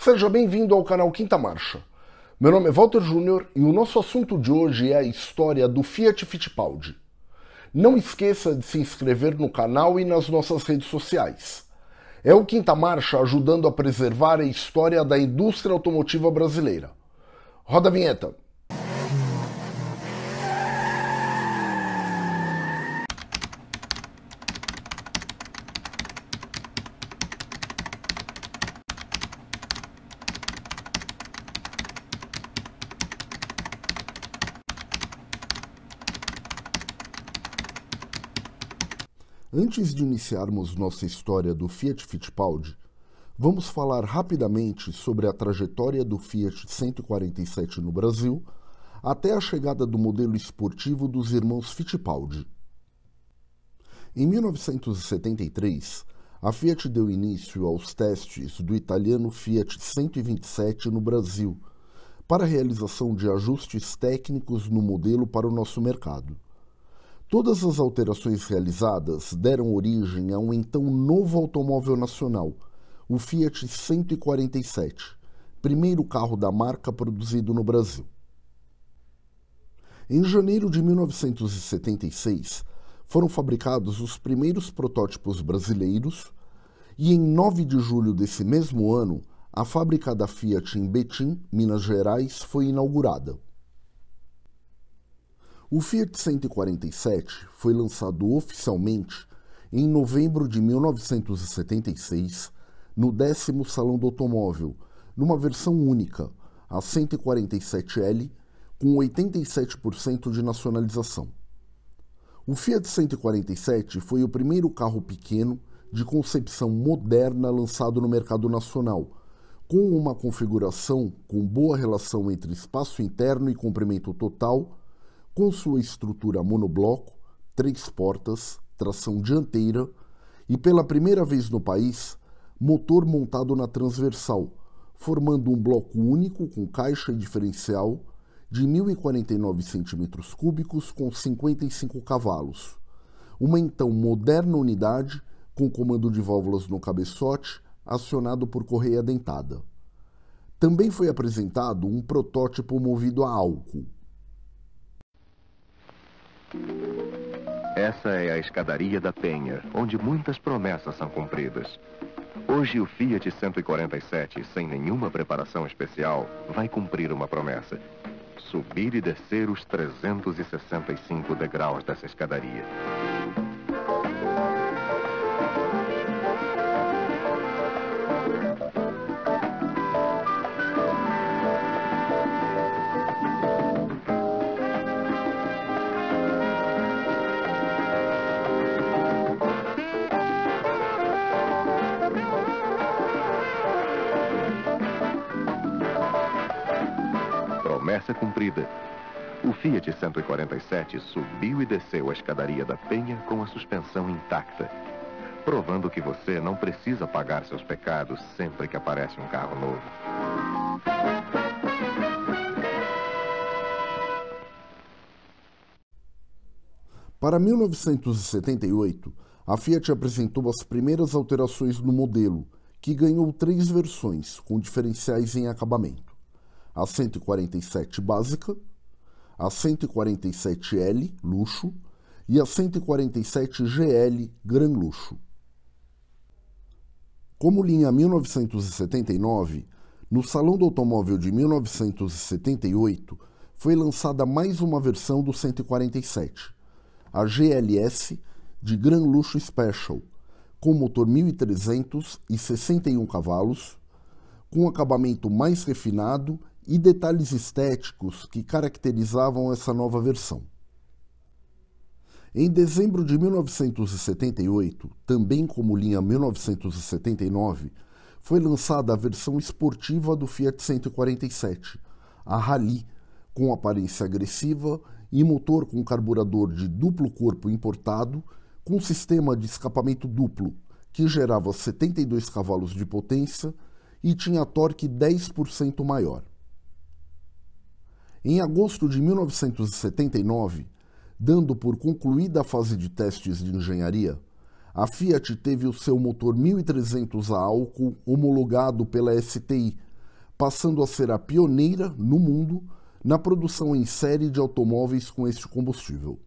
Seja bem-vindo ao canal Quinta Marcha. Meu nome é Walter Júnior e o nosso assunto de hoje é a história do Fiat Fittipaldi. Não esqueça de se inscrever no canal e nas nossas redes sociais. É o Quinta Marcha ajudando a preservar a história da indústria automotiva brasileira. Roda a vinheta! Antes de iniciarmos nossa história do Fiat Fittipaldi, vamos falar rapidamente sobre a trajetória do Fiat 147 no Brasil até a chegada do modelo esportivo dos irmãos Fittipaldi. Em 1973, a Fiat deu início aos testes do italiano Fiat 127 no Brasil, para a realização de ajustes técnicos no modelo para o nosso mercado. Todas as alterações realizadas deram origem a um então novo automóvel nacional, o Fiat 147, primeiro carro da marca produzido no Brasil. Em janeiro de 1976, foram fabricados os primeiros protótipos brasileiros e em 9 de julho desse mesmo ano, a fábrica da Fiat em Betim, Minas Gerais, foi inaugurada. O Fiat 147 foi lançado oficialmente em novembro de 1976 no décimo Salão do Automóvel, numa versão única, a 147L, com 87% de nacionalização. O Fiat 147 foi o primeiro carro pequeno de concepção moderna lançado no mercado nacional, com uma configuração com boa relação entre espaço interno e comprimento total com sua estrutura monobloco, três portas, tração dianteira e, pela primeira vez no país, motor montado na transversal, formando um bloco único com caixa e diferencial de 1.049 cm cúbicos com 55 cavalos. Uma então moderna unidade com comando de válvulas no cabeçote, acionado por correia dentada. Também foi apresentado um protótipo movido a álcool. Essa é a escadaria da Penha, onde muitas promessas são cumpridas. Hoje o Fiat 147, sem nenhuma preparação especial, vai cumprir uma promessa. Subir e descer os 365 degraus dessa escadaria. promessa cumprida. O Fiat 147 subiu e desceu a escadaria da penha com a suspensão intacta, provando que você não precisa pagar seus pecados sempre que aparece um carro novo. Para 1978, a Fiat apresentou as primeiras alterações no modelo, que ganhou três versões, com diferenciais em acabamento a 147 básica, a 147L luxo e a 147GL gran luxo. Como linha 1979, no Salão do Automóvel de 1978 foi lançada mais uma versão do 147, a GLS de Gran Luxo Special, com motor 1300 e 61 cavalos, com acabamento mais refinado e detalhes estéticos que caracterizavam essa nova versão. Em dezembro de 1978, também como linha 1979, foi lançada a versão esportiva do Fiat 147, a Rally, com aparência agressiva e motor com carburador de duplo corpo importado, com sistema de escapamento duplo, que gerava 72 cavalos de potência e tinha torque 10% maior. Em agosto de 1979, dando por concluída a fase de testes de engenharia, a Fiat teve o seu motor 1300 a álcool homologado pela STI, passando a ser a pioneira no mundo na produção em série de automóveis com este combustível.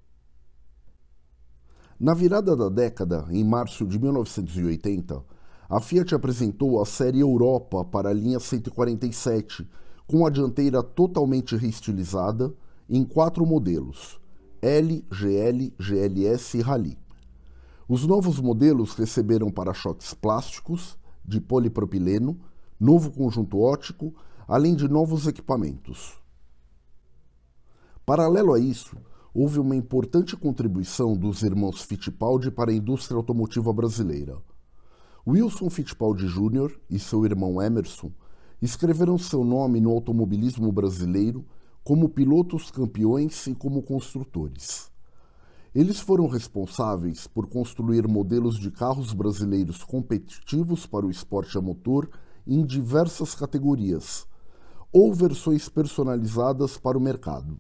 Na virada da década, em março de 1980, a Fiat apresentou a série Europa para a linha 147, com a dianteira totalmente reestilizada em quatro modelos: L, GL, GLS e Rally. Os novos modelos receberam para-choques plásticos de polipropileno, novo conjunto ótico, além de novos equipamentos. Paralelo a isso, houve uma importante contribuição dos irmãos Fittipaldi para a indústria automotiva brasileira. Wilson Fittipaldi Jr. e seu irmão Emerson escreveram seu nome no automobilismo brasileiro como pilotos campeões e como construtores. Eles foram responsáveis por construir modelos de carros brasileiros competitivos para o esporte a motor em diversas categorias, ou versões personalizadas para o mercado.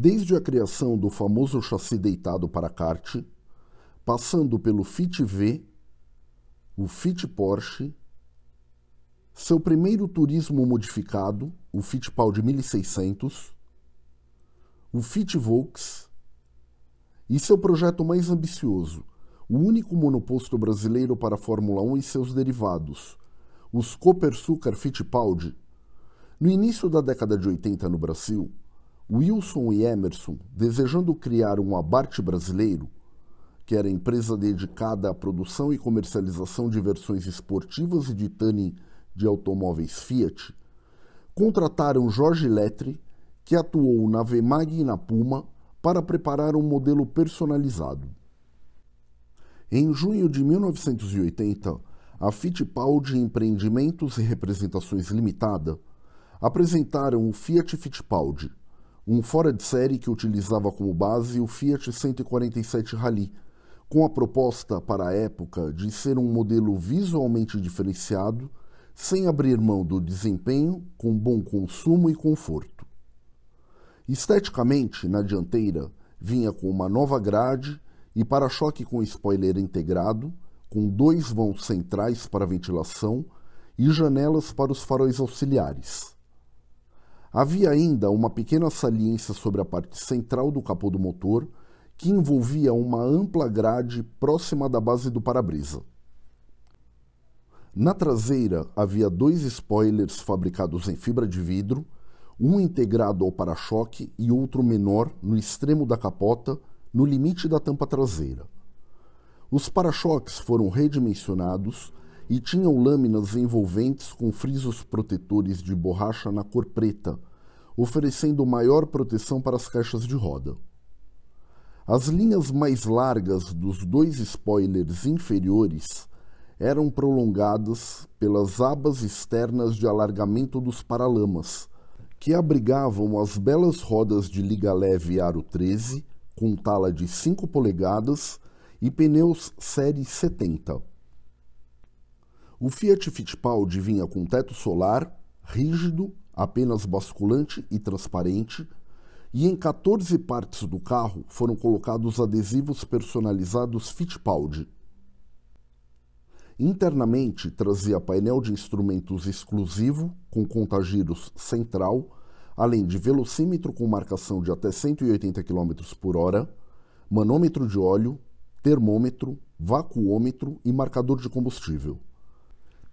Desde a criação do famoso chassi deitado para kart, passando pelo Fit V, o Fit Porsche, seu primeiro turismo modificado, o Fit Pau de 1600, o Fit Volks, e seu projeto mais ambicioso, o único monoposto brasileiro para a Fórmula 1 e seus derivados, os Copersucar Fittipaldi. No início da década de 80 no Brasil, Wilson e Emerson, desejando criar um abarte brasileiro, que era empresa dedicada à produção e comercialização de versões esportivas e de tane de automóveis Fiat, contrataram Jorge Letre, que atuou na Vemag e na Puma, para preparar um modelo personalizado. Em junho de 1980, a Fittipaldi Empreendimentos e Representações Limitada apresentaram o Fiat Fittipaldi, um fora de série que utilizava como base o Fiat 147 Rally, com a proposta para a época de ser um modelo visualmente diferenciado, sem abrir mão do desempenho, com bom consumo e conforto. Esteticamente, na dianteira, vinha com uma nova grade e para-choque com spoiler integrado, com dois vãos centrais para ventilação e janelas para os faróis auxiliares. Havia ainda uma pequena saliência sobre a parte central do capô do motor, que envolvia uma ampla grade próxima da base do para-brisa. Na traseira havia dois spoilers fabricados em fibra de vidro, um integrado ao para-choque e outro menor no extremo da capota, no limite da tampa traseira. Os para-choques foram redimensionados e tinham lâminas envolventes com frisos protetores de borracha na cor preta, oferecendo maior proteção para as caixas de roda. As linhas mais largas dos dois spoilers inferiores eram prolongadas pelas abas externas de alargamento dos paralamas, que abrigavam as belas rodas de liga leve aro 13, com tala de 5 polegadas e pneus série 70. O Fiat Fittipaldi vinha com teto solar, rígido, apenas basculante e transparente, e em 14 partes do carro foram colocados adesivos personalizados Fittipaldi. Internamente trazia painel de instrumentos exclusivo, com contagiros central, além de velocímetro com marcação de até 180 km por hora, manômetro de óleo, termômetro, vacuômetro e marcador de combustível.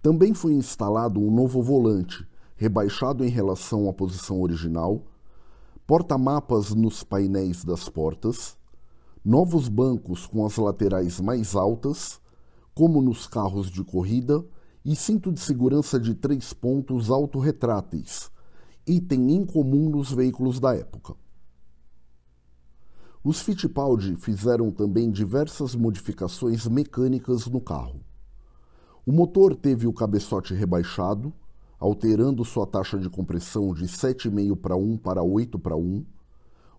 Também foi instalado um novo volante, rebaixado em relação à posição original, porta-mapas nos painéis das portas, novos bancos com as laterais mais altas, como nos carros de corrida, e cinto de segurança de três pontos autorretráteis, item incomum nos veículos da época. Os Fittipaldi fizeram também diversas modificações mecânicas no carro. O motor teve o cabeçote rebaixado, alterando sua taxa de compressão de 7,5 para 1 para 8 para 1.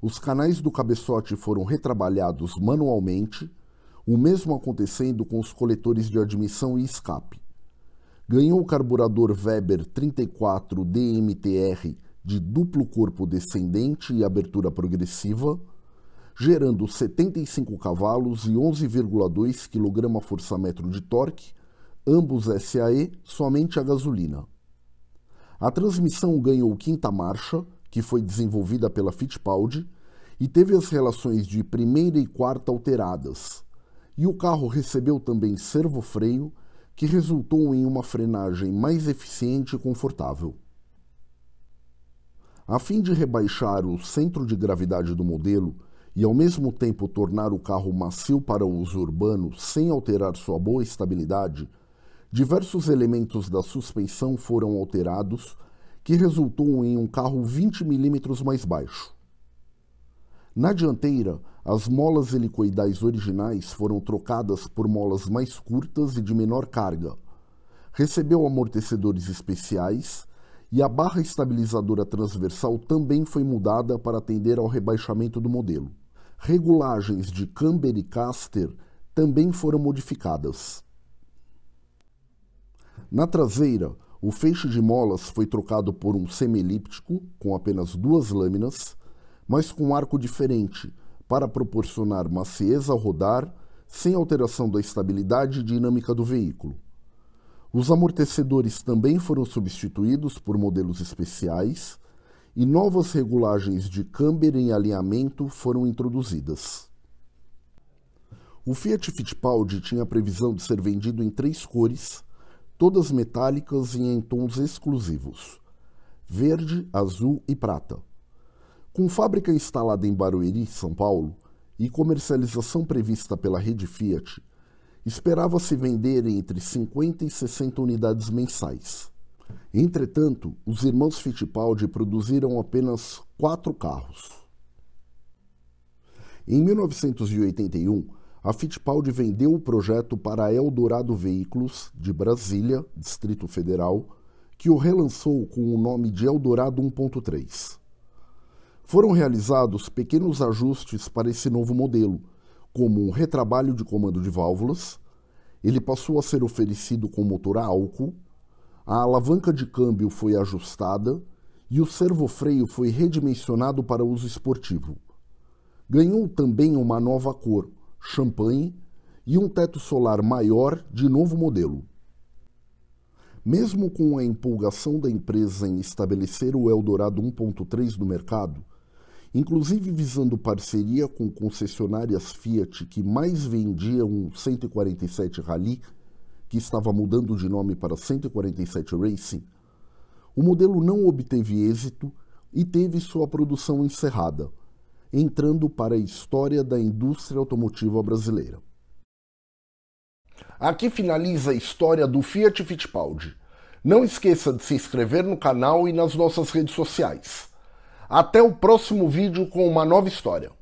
Os canais do cabeçote foram retrabalhados manualmente, o mesmo acontecendo com os coletores de admissão e escape. Ganhou o carburador Weber 34 DMTR de duplo corpo descendente e abertura progressiva, gerando 75 cavalos e 11,2 kgfm de torque ambos SAE, somente a gasolina. A transmissão ganhou quinta marcha, que foi desenvolvida pela Fittipaldi, e teve as relações de primeira e quarta alteradas. E o carro recebeu também servofreio, que resultou em uma frenagem mais eficiente e confortável. A fim de rebaixar o centro de gravidade do modelo e ao mesmo tempo tornar o carro macio para o uso urbano sem alterar sua boa estabilidade, diversos elementos da suspensão foram alterados, que resultou em um carro 20 milímetros mais baixo. Na dianteira, as molas helicoidais originais foram trocadas por molas mais curtas e de menor carga. Recebeu amortecedores especiais e a barra estabilizadora transversal também foi mudada para atender ao rebaixamento do modelo. Regulagens de camber e caster também foram modificadas. Na traseira, o feixe de molas foi trocado por um semi-elíptico com apenas duas lâminas, mas com um arco diferente para proporcionar maciez ao rodar sem alteração da estabilidade dinâmica do veículo. Os amortecedores também foram substituídos por modelos especiais e novas regulagens de camber em alinhamento foram introduzidas. O Fiat Fittipaldi tinha a previsão de ser vendido em três cores todas metálicas e em tons exclusivos: verde, azul e prata. Com fábrica instalada em Barueri, São Paulo, e comercialização prevista pela rede Fiat, esperava-se vender entre 50 e 60 unidades mensais. Entretanto, os irmãos Fittipaldi produziram apenas quatro carros. Em 1981, a Fittipaldi vendeu o projeto para a Eldorado Veículos, de Brasília, Distrito Federal, que o relançou com o nome de Eldorado 1.3. Foram realizados pequenos ajustes para esse novo modelo, como um retrabalho de comando de válvulas, ele passou a ser oferecido com motor a álcool, a alavanca de câmbio foi ajustada e o servofreio foi redimensionado para uso esportivo. Ganhou também uma nova cor, champanhe e um teto solar maior de novo modelo. Mesmo com a empolgação da empresa em estabelecer o Eldorado 1.3 no mercado, inclusive visando parceria com concessionárias Fiat que mais vendiam um 147 Rally, que estava mudando de nome para 147 Racing, o modelo não obteve êxito e teve sua produção encerrada entrando para a história da indústria automotiva brasileira. Aqui finaliza a história do Fiat Fittipaldi. Não esqueça de se inscrever no canal e nas nossas redes sociais. Até o próximo vídeo com uma nova história.